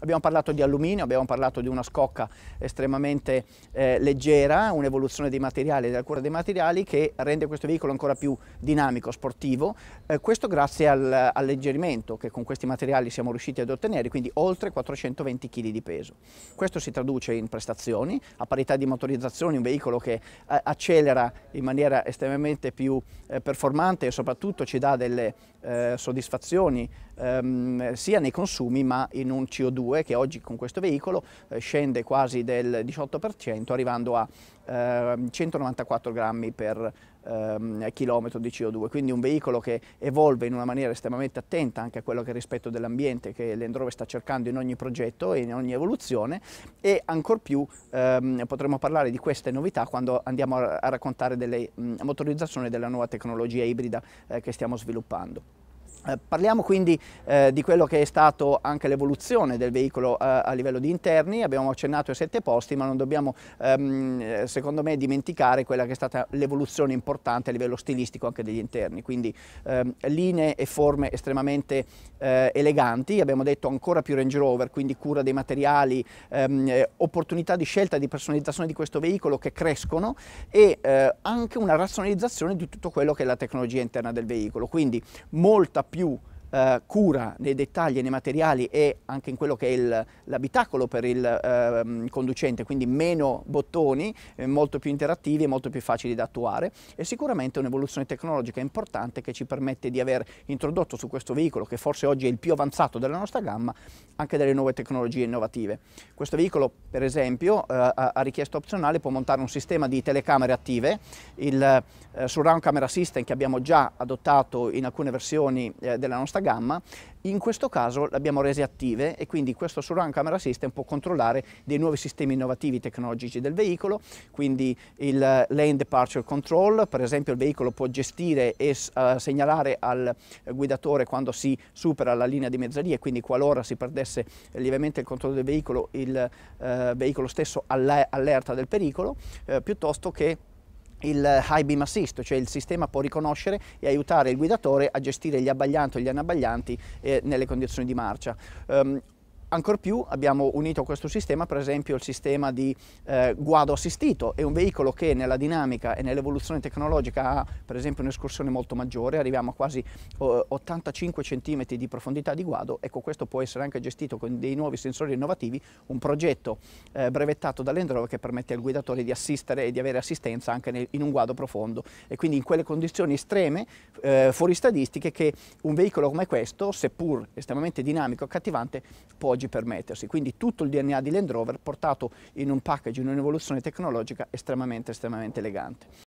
Abbiamo parlato di alluminio, abbiamo parlato di una scocca estremamente eh, leggera, un'evoluzione dei materiali e della cura dei materiali che rende questo veicolo ancora più dinamico, sportivo, eh, questo grazie al, alleggerimento che con questi materiali siamo riusciti ad ottenere, quindi oltre 420 kg di peso. Questo si traduce in prestazioni, a parità di motorizzazione un veicolo che eh, accelera in maniera estremamente più eh, performante e soprattutto ci dà delle eh, soddisfazioni ehm, sia nei consumi ma in un CO2 2 che oggi con questo veicolo eh, scende quasi del 18% arrivando a 194 ehm, grammi per ehm, chilometro di CO2, quindi un veicolo che evolve in una maniera estremamente attenta anche a quello che è il rispetto dell'ambiente che l'Endrove sta cercando in ogni progetto e in ogni evoluzione e ancor più ehm, potremo parlare di queste novità quando andiamo a, a raccontare delle mh, motorizzazioni della nuova tecnologia ibrida eh, che stiamo sviluppando. Eh, parliamo quindi eh, di quello che è stato anche l'evoluzione del veicolo eh, a livello di interni, abbiamo accennato ai sette posti ma non dobbiamo ehm, eh, secondo me dimenticare quella che è stata l'evoluzione importante a livello stilistico anche degli interni, quindi ehm, linee e forme estremamente eh, eleganti, abbiamo detto ancora più Range Rover, quindi cura dei materiali, ehm, eh, opportunità di scelta e di personalizzazione di questo veicolo che crescono e anche una razionalizzazione di tutto quello che è la tecnologia interna del veicolo, quindi molta più eh, cura nei dettagli e nei materiali e anche in quello che è l'abitacolo per il eh, conducente, quindi meno bottoni, eh, molto più interattivi e molto più facili da attuare e sicuramente un'evoluzione tecnologica importante che ci permette di aver introdotto su questo veicolo, che forse oggi è il più avanzato della nostra gamma, anche delle nuove tecnologie innovative. Questo veicolo per esempio eh, a richiesta opzionale può montare un sistema di telecamere attive, il eh, surround camera system che abbiamo già adottato in alcune versioni eh, della nostra questa gamma, in questo caso le abbiamo rese attive e quindi questo surround camera system può controllare dei nuovi sistemi innovativi tecnologici del veicolo, quindi il eh, lane departure control, per esempio il veicolo può gestire e uh, segnalare al eh, guidatore quando si supera la linea di mezzaria e quindi qualora si perdesse lievemente il controllo del veicolo, il uh, veicolo stesso allerta del pericolo, uh, piuttosto che il high beam assist, cioè il sistema può riconoscere e aiutare il guidatore a gestire gli abbaglianti o gli anabbaglianti eh, nelle condizioni di marcia. Um, Ancor più abbiamo unito a questo sistema per esempio il sistema di eh, guado assistito, è un veicolo che nella dinamica e nell'evoluzione tecnologica ha per esempio un'escursione molto maggiore, arriviamo a quasi oh, 85 cm di profondità di guado, ecco questo può essere anche gestito con dei nuovi sensori innovativi, un progetto eh, brevettato dall'End che permette al guidatore di assistere e di avere assistenza anche nel, in un guado profondo e quindi in quelle condizioni estreme, eh, fuori statistiche, che un veicolo come questo, seppur estremamente dinamico e accattivante, può oggi permettersi. Quindi tutto il DNA di Land Rover portato in un package, in un'evoluzione tecnologica estremamente, estremamente elegante.